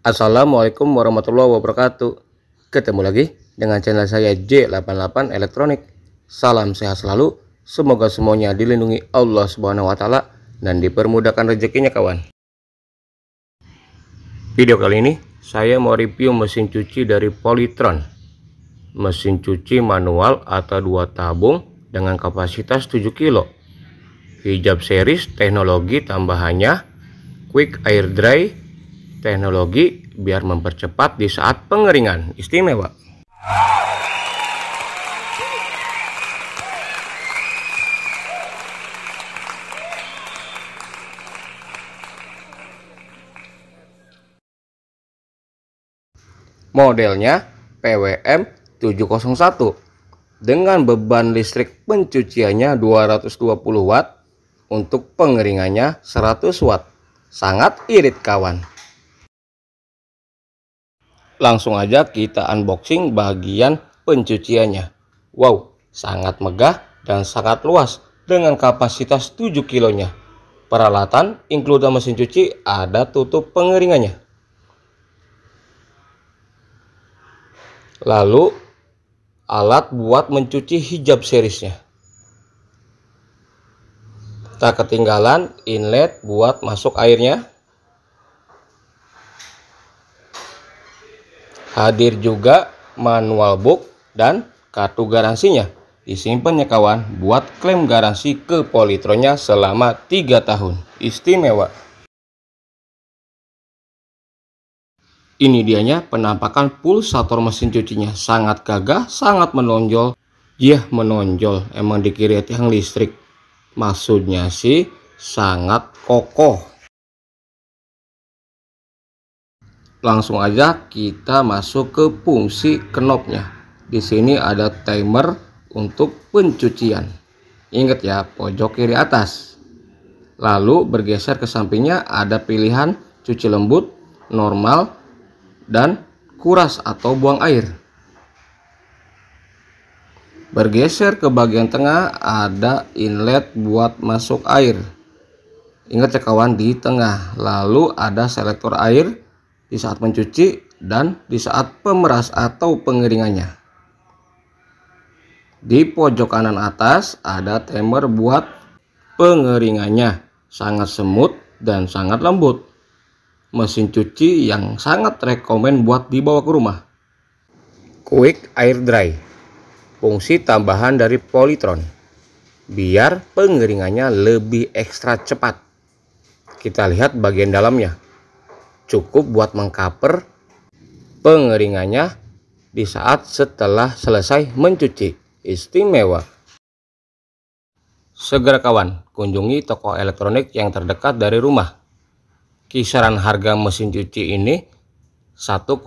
Assalamualaikum warahmatullahi wabarakatuh. Ketemu lagi dengan channel saya J88 Elektronik. Salam sehat selalu. Semoga semuanya dilindungi Allah Subhanahu wa taala dan dipermudahkan rezekinya kawan. Video kali ini saya mau review mesin cuci dari Polytron. Mesin cuci manual atau dua tabung dengan kapasitas 7 kg. Hijab series teknologi tambahannya Quick Air Dry teknologi biar mempercepat di saat pengeringan. Istimewa. Modelnya PWM 701 dengan beban listrik pencuciannya 220 watt untuk pengeringannya 100 watt. Sangat irit kawan langsung aja kita unboxing bagian pencuciannya. Wow, sangat megah dan sangat luas dengan kapasitas 7 kilonya. Peralatan include mesin cuci ada tutup pengeringannya. Lalu alat buat mencuci hijab serisnya. Tak ketinggalan inlet buat masuk airnya. Hadir juga manual book dan kartu garansinya. Disimpan ya kawan buat klaim garansi ke Politronnya selama 3 tahun. Istimewa. Ini dianya penampakan pulsator mesin cucinya. Sangat gagah, sangat menonjol. Ya menonjol, emang dikiri yang listrik. Maksudnya sih sangat kokoh. langsung aja kita masuk ke fungsi knobnya di sini ada timer untuk pencucian ingat ya pojok kiri atas lalu bergeser ke sampingnya ada pilihan cuci lembut normal dan kuras atau buang air bergeser ke bagian tengah ada inlet buat masuk air ingat ya kawan di tengah lalu ada selektor air di saat mencuci, dan di saat pemeras atau pengeringannya. Di pojok kanan atas ada timer buat pengeringannya, sangat semut dan sangat lembut. Mesin cuci yang sangat rekomen buat dibawa ke rumah. Quick Air Dry Fungsi tambahan dari Polytron Biar pengeringannya lebih ekstra cepat Kita lihat bagian dalamnya cukup buat mengcover pengeringannya di saat setelah selesai mencuci. Istimewa. Segera kawan, kunjungi toko elektronik yang terdekat dari rumah. Kisaran harga mesin cuci ini 1,5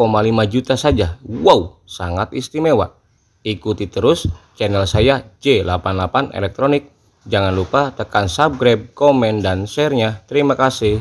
juta saja. Wow, sangat istimewa. Ikuti terus channel saya J88 Elektronik. Jangan lupa tekan subscribe, komen, dan sharenya. Terima kasih.